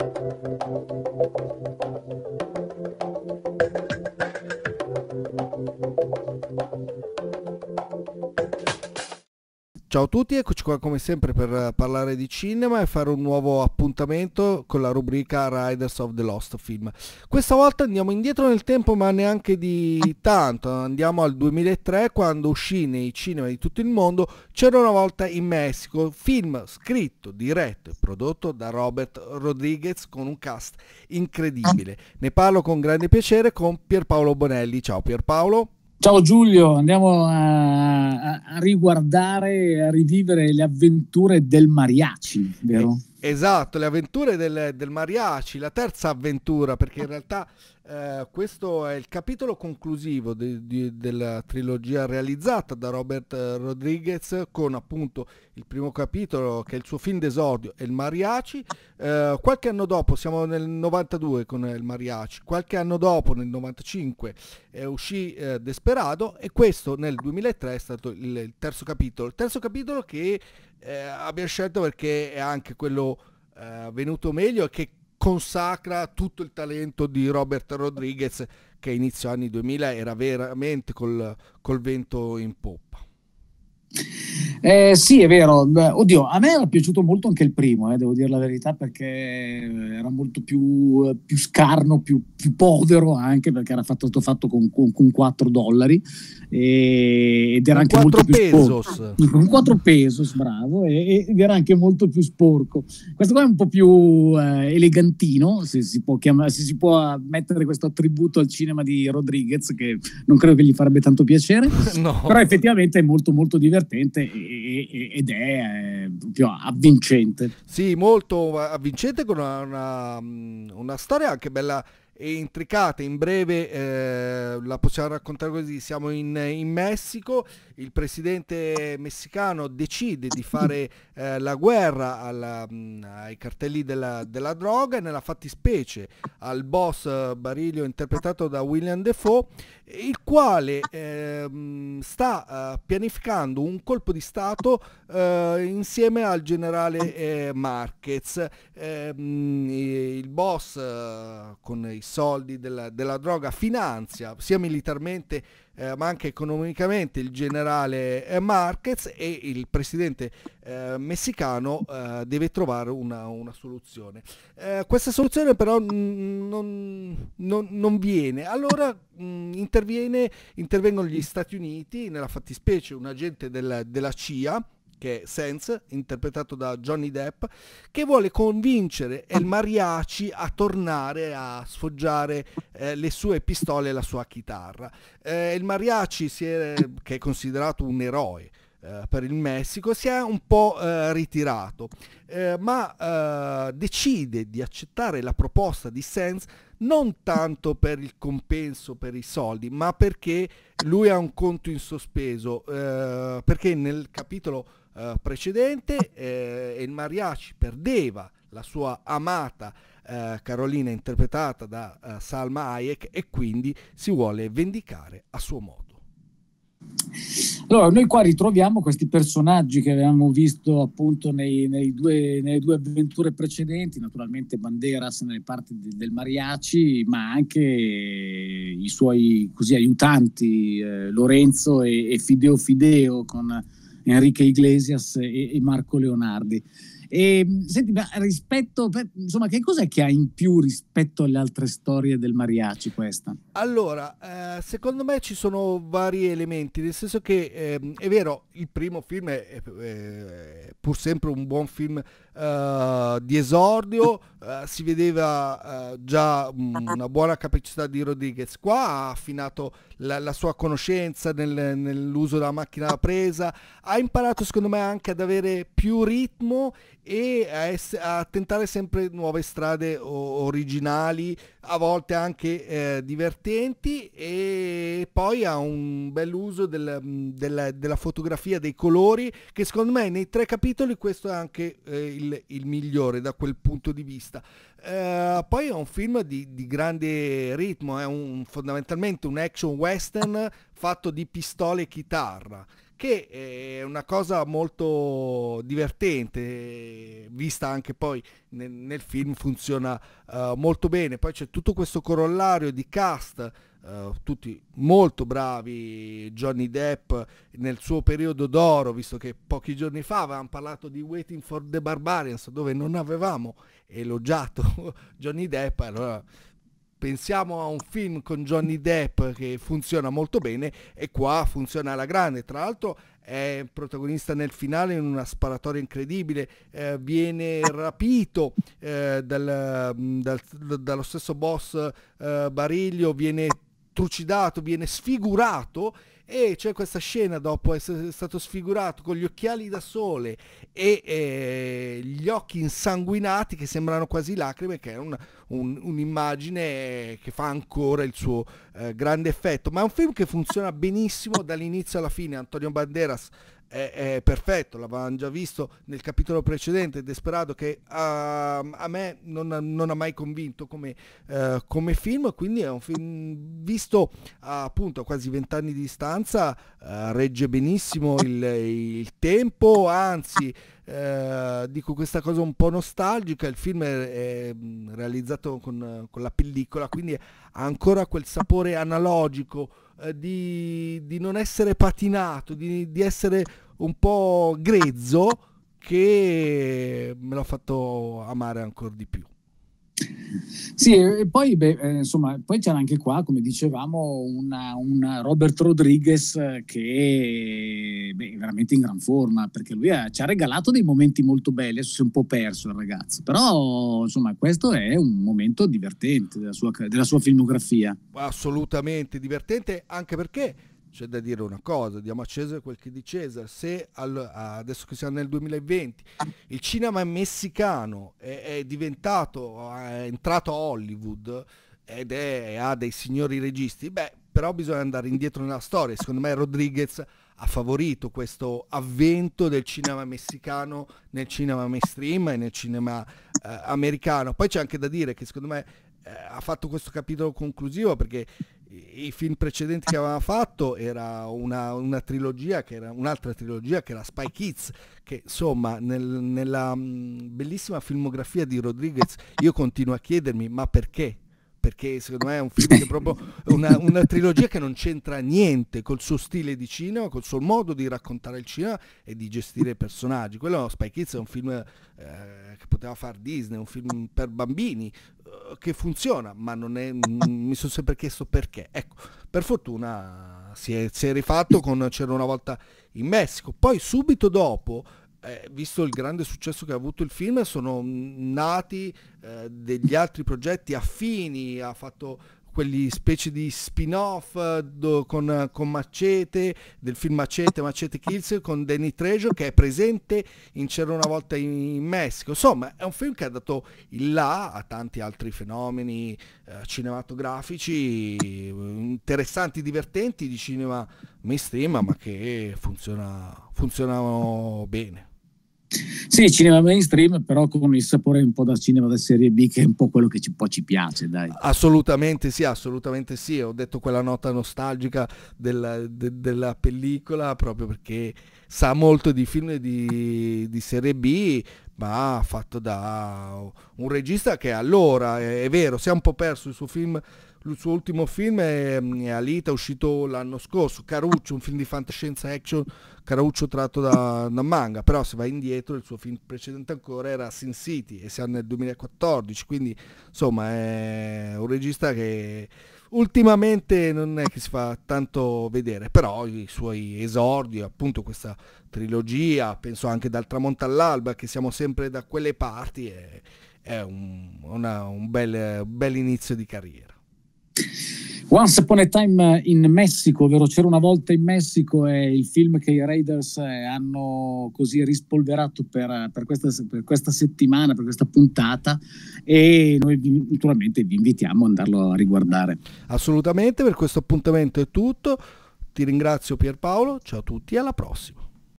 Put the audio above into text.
Thank you. Ciao a tutti, eccoci qua come sempre per eh, parlare di cinema e fare un nuovo appuntamento con la rubrica Riders of the Lost Film. Questa volta andiamo indietro nel tempo ma neanche di tanto, andiamo al 2003 quando uscì nei cinema di tutto il mondo C'era una volta in Messico, film scritto, diretto e prodotto da Robert Rodriguez con un cast incredibile. Ne parlo con grande piacere con Pierpaolo Bonelli. Ciao Pierpaolo. Ciao Giulio, andiamo a, a, riguardare, a rivivere le avventure del mariachi, vero? Esatto, le avventure del, del, mariachi, la terza avventura, perché in realtà eh, questo è il capitolo conclusivo di, di, della trilogia realizzata da Robert eh, Rodriguez con appunto il primo capitolo che è il suo film d'esordio, il mariachi. Eh, qualche anno dopo, siamo nel 92 con il mariachi, qualche anno dopo, nel 95, eh, uscì Desperado e questo nel 2003 è stato il, il terzo capitolo. Il terzo capitolo che eh, abbia scelto perché è anche quello eh, venuto meglio e che consacra tutto il talento di Robert Rodriguez che inizio anni 2000 era veramente col, col vento in poppa. Eh, sì, è vero. Beh, oddio, a me era piaciuto molto anche il primo, eh, devo dire la verità, perché era molto più, più scarno, più, più, povero anche, perché era fatto, stato fatto con, con, con 4 dollari e, ed era con anche molto pesos. più sporco. Con 4 pesos, bravo, e, ed era anche molto più sporco. Questo qua è un po' più eh, elegantino, se si, può chiamare, se si può mettere questo attributo al cinema di Rodriguez, che non credo che gli farebbe tanto piacere, no. però effettivamente è molto molto divertente ed è eh, proprio avvincente. Sì, molto avvincente con una, una, una storia anche bella e intricate. In breve eh, la possiamo raccontare così, siamo in, in, Messico, il presidente messicano decide di fare eh, la guerra alla, mm, ai cartelli della, della, droga e nella fattispecie al boss Barilio interpretato da William Defoe, il quale ehm, eh, sta pianificando un colpo di Stato eh, insieme al generale eh, Marquez. Mh, ehm, il boss eh, con i soldi, della, della droga, finanzia sia militarmente eh, ma anche economicamente il generale eh, Marquez e il presidente eh, messicano eh, deve trovare una, una soluzione. Eh, questa soluzione però non, non, non viene, allora mh, mm, intervengono gli Stati Uniti, nella fattispecie un agente del, della CIA, che è Sense, interpretato da Johnny Depp, che vuole convincere El Mariachi a tornare a sfoggiare eh, le sue pistole e la sua chitarra. Eh, El Mariachi, è, che è considerato un eroe, eh, per il Messico, si è un po' eh, ritirato, eh, ma eh, decide di accettare la proposta di Sands non tanto per il compenso, per i soldi, ma perché lui ha un conto in sospeso, eh, perché nel capitolo eh, precedente eh, e il Mariachi perdeva la sua amata eh, Carolina interpretata da eh, Salma Hayek e quindi si vuole vendicare a suo modo. Allora, noi qua ritroviamo questi personaggi che avevamo visto appunto nei, nei due, nelle due avventure precedenti, naturalmente Banderas nelle parti de, del Mariachi, ma anche i suoi così, aiutanti eh, Lorenzo e, e, Fideo Fideo con Enrique Iglesias e, e Marco Leonardi. E, ehm, senti, ma rispetto, per, insomma, che cos'è che ha in più rispetto alle altre storie del mariachi questa? Allora, eh, secondo me ci sono vari elementi, nel senso che eh, è vero, il primo film è, è pur sempre un buon film eh, di esordio, eh, si vedeva eh, già mm, una buona capacità di Rodriguez, qua ha affinato la, la sua conoscenza nel, nell'uso della macchina presa, ha imparato secondo me anche ad avere più ritmo e a, ess- a tentare sempre nuove strade o- originali, a volte anche eh, divertenti e poi ha un bel uso del, del, della fotografia, dei colori, che secondo me nei tre capitoli questo è anche eh, il, il, migliore da quel punto di vista. Eh, poi è un film di, di grande ritmo, è un, fondamentalmente un action western fatto di pistole e chitarra, che è una cosa molto divertente, vista anche poi nel, nel film funziona uh, molto bene. Poi c'è tutto questo corollario di cast Uh, tutti molto bravi, Johnny Depp nel suo periodo d'oro, visto che pochi giorni fa avevamo parlato di Waiting for the Barbarians, dove non avevamo elogiato Johnny Depp, allora pensiamo a un film con Johnny Depp che funziona molto bene e qua funziona alla grande, tra l'altro è protagonista nel finale in una sparatoria incredibile, eh, viene rapito eh, dal, mm, dal, dallo stesso boss eh, Bariglio, viene trucidato, viene sfigurato e c'è questa scena dopo essere stato sfigurato con gli occhiali da sole e eh, gli occhi insanguinati che sembrano quasi lacrime, che è un, un, un'immagine che fa ancora il suo eh, grande effetto. Ma è un film che funziona benissimo dall'inizio alla fine. Antonio Banderas è, è perfetto, l'avevamo già visto nel capitolo precedente, Desperado che a, ehm, a me non, non, ha mai convinto come, eh, come, film, quindi è un film visto a, appunto a quasi vent'anni di distanza, eh, regge benissimo il, il tempo, anzi... Eh, dico questa cosa un po' nostalgica, il film è, è realizzato con, con, la pellicola, quindi ha ancora quel sapore analogico eh, di, di, non essere patinato, di, di essere un po' grezzo che me l'ha fatto amare ancora di più. Sì, e poi, beh, eh, insomma, poi c'era anche qua, come dicevamo, un Robert Rodriguez che beh, veramente in gran forma, perché lui ha, eh, ci ha regalato dei momenti molto belli, adesso si è un po' perso il ragazzo, però insomma questo è un momento divertente della sua, della sua filmografia. Assolutamente divertente, anche perché c'è da dire una cosa, diamo a Cesare quel che di Cesare, se al, adesso che siamo nel 2020 il cinema messicano è, è diventato, è entrato a Hollywood ed è, ha dei signori registi, beh però bisogna andare indietro nella storia, secondo me Rodriguez ha favorito questo avvento del cinema messicano nel cinema mainstream e nel cinema eh, americano. Poi c'è anche da dire che secondo me eh, ha fatto questo capitolo conclusivo perché i film precedenti che aveva fatto era una, una trilogia che era un'altra trilogia che era Spy Kids che insomma nel, nella mm, bellissima filmografia di Rodriguez io continuo a chiedermi ma perché perché secondo me è un film che è proprio una, una trilogia che non c'entra niente col suo stile di cinema, col suo modo di raccontare il cinema e di gestire i personaggi. Quello Spy Kids è un film eh, che poteva fare Disney, un film per bambini eh, che funziona, ma non è, mm, mi sono sempre chiesto perché. Ecco, per fortuna si è, si è rifatto con C'era una volta in Messico. Poi subito dopo eh, visto il grande successo che ha avuto il film, sono nati eh, degli altri progetti affini, ha fatto quelli specie di spin-off eh, do, con, con, Macete, del film Macete, Macete Kills, con Danny Trejo che è presente in C'era una volta in, in Messico. Insomma, è un film che ha dato il là a tanti altri fenomeni eh, cinematografici eh, interessanti, divertenti di cinema mainstream, ma che funziona, funzionano bene. Sì, cinema mainstream, però con il sapore un po' da cinema da serie B, che è un po' quello che ci, po ci piace, dai. Assolutamente sì, assolutamente sì. Ho detto quella nota nostalgica della, de, della pellicola proprio perché sa molto di film di, di serie B, ma fatto da un regista che allora, è, è vero, si è un po' perso il suo film il suo ultimo film è, mm, è Alita, uscito l'anno scorso, Caruccio, un film di fantascienza action, Caruccio tratto da, da manga, però se vai indietro il suo film precedente ancora era Sin City e siamo nel 2014, quindi insomma è un regista che ultimamente non è che si fa tanto vedere, però i suoi esordi, appunto questa trilogia, penso anche dal tramonto all'alba, che siamo sempre da quelle parti, è, è un, una, un bel, bel inizio di carriera. Once Upon a Time in Messico, ovvero C'era una volta in Messico, è il film che i Raiders eh, hanno così rispolverato per, per, questa, per questa, settimana, per questa puntata e noi vi, naturalmente vi invitiamo ad andarlo a riguardare. Assolutamente, per questo appuntamento è tutto, ti ringrazio Pierpaolo, ciao a tutti alla prossima.